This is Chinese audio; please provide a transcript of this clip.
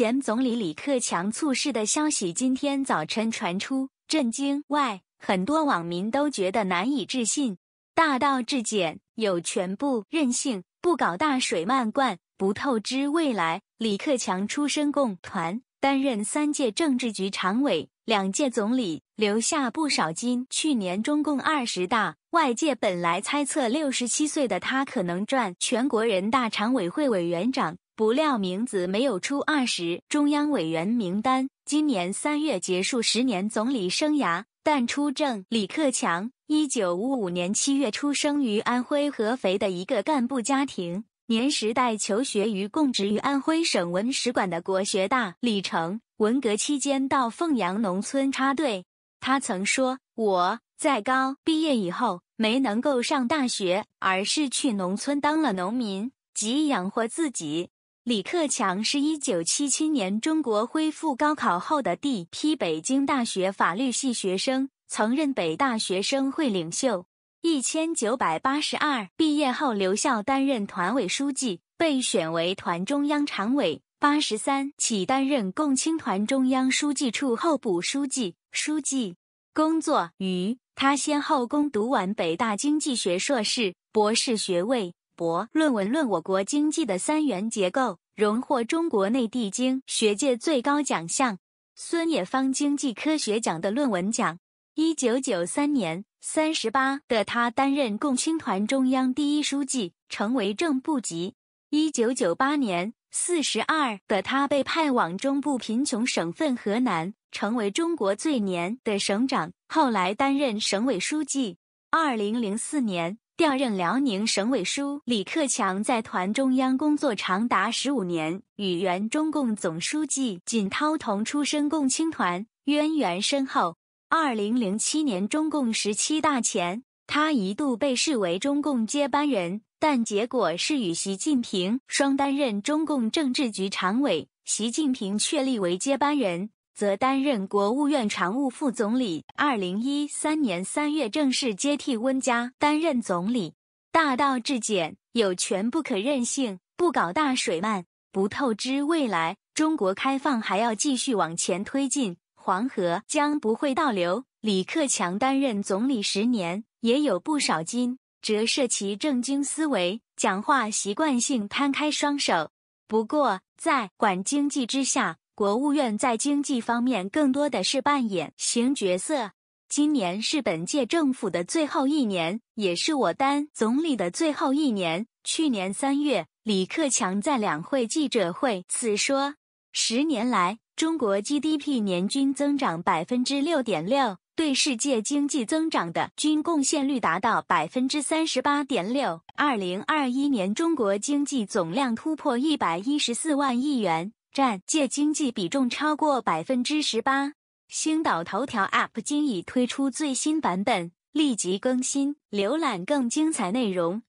前总理李克强猝逝的消息今天早晨传出，震惊外，很多网民都觉得难以置信。大道至简，有全部任性，不搞大水漫灌，不透支未来。李克强出身共团，担任三届政治局常委，两届总理，留下不少金。去年中共二十大，外界本来猜测六十七岁的他可能转全国人大常委会委员长。不料，名字没有出二十中央委员名单。今年三月结束十年总理生涯，但出政。李克强，一九五五年七月出生于安徽合肥的一个干部家庭。年时代求学于供职于安徽省文史馆的国学大李成。文革期间到凤阳农村插队。他曾说：“我在高毕业以后没能够上大学，而是去农村当了农民，即养活自己。”李克强是一九七七年中国恢复高考后的第一批北京大学法律系学生，曾任北大学生会领袖。一千九百八十二毕业后留校担任团委书记，被选为团中央常委。八十三起担任共青团中央书记处候补书记、书记。工作于他先后攻读完北大经济学硕士、博士学位。国论文论我国经济的三元结构，荣获中国内地经学界最高奖项——孙冶方经济科学奖的论文奖。一九九三年，三十八的他担任共青团中央第一书记，成为正部级。一九九八年，四十二的他被派往中部贫穷省份河南，成为中国最年的省长，后来担任省委书记。二零零四年。调任辽宁省委书李克强在团中央工作长达十五年，与原中共总书记锦涛同出身共青团，渊源深厚。二零零七年中共十七大前，他一度被视为中共接班人，但结果是与习近平双担任中共政治局常委，习近平确立为接班人。则担任国务院常务副总理，二零一三年三月正式接替温家担任总理。大道至简，有权不可任性，不搞大水漫，不透支未来。中国开放还要继续往前推进，黄河将不会倒流。李克强担任总理十年也有不少金，折射其政经思维。讲话习惯性摊开双手，不过在管经济之下。国务院在经济方面更多的是扮演型角色。今年是本届政府的最后一年，也是我担总理的最后一年。去年三月，李克强在两会记者会此说：“十年来，中国 GDP 年均增长百分之六点六，对世界经济增长的均贡献率达到百分之三十八点六。二零二一年，中国经济总量突破一百一十四万亿元。”占借经济比重超过百分之十八。星岛头条 App 今已推出最新版本，立即更新，浏览更精彩内容。